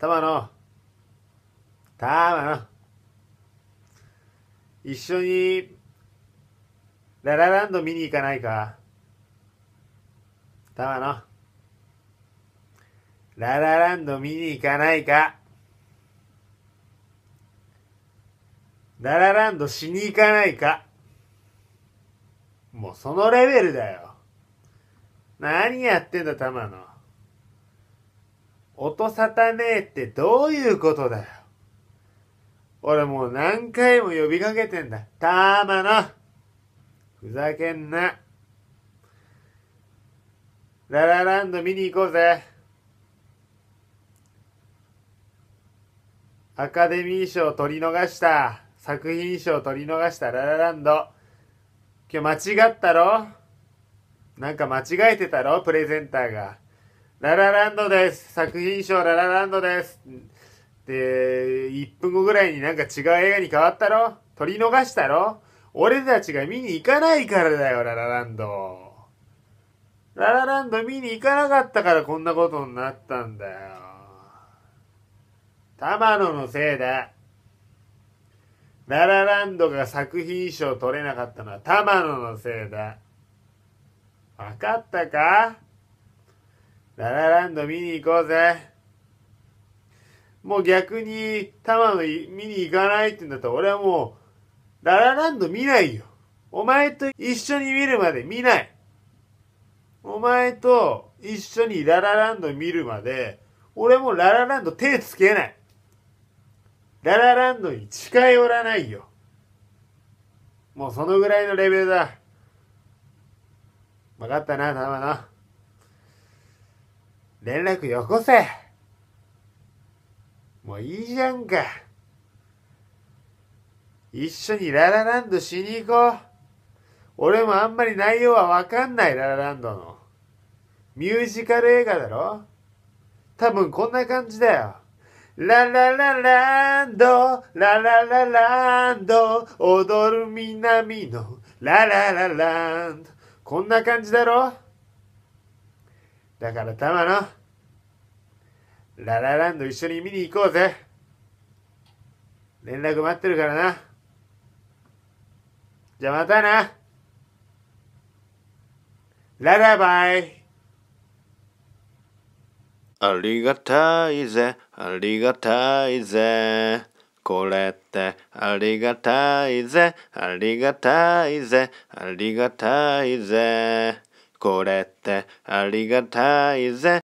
玉野玉野一緒にララランド見に行かないか玉野ララランド見に行かないかララランドしに行かないかもうそのレベルだよ。何やってんだ、玉野。音沙汰ねえってどういうことだよ。俺もう何回も呼びかけてんだ。たまのふざけんな。ララランド見に行こうぜ。アカデミー賞取り逃した。作品賞取り逃したララランド。今日間違ったろなんか間違えてたろプレゼンターが。ララランドです。作品賞ララランドです。で、1分後ぐらいになんか違う映画に変わったろ取り逃したろ俺たちが見に行かないからだよ、ララランド。ララランド見に行かなかったからこんなことになったんだよ。玉野のせいだ。ララランドが作品賞取れなかったのは玉野のせいだ。わかったかララランド見に行こうぜ。もう逆に、タマの見に行かないってんだったら、俺はもう、ララランド見ないよ。お前と一緒に見るまで見ない。お前と一緒にララランド見るまで、俺もララランド手つけない。ララランドに近寄らないよ。もうそのぐらいのレベルだ。分かったな、たまな。連絡よこせもういいじゃんか。一緒にララランドしに行こう。俺もあんまり内容はわかんない、ララランドの。ミュージカル映画だろ多分こんな感じだよ。ラララランド、ラララランド、踊る南のラララランド。こんな感じだろだからたまの。ララランド一緒に見に行こうぜ。連絡待ってるからな。じゃあまたな。ララバイ。ありがたいぜ、ありがたいぜ。これってありがたいぜ、ありがたいぜ、ありがたいぜ。これってありがたいぜ。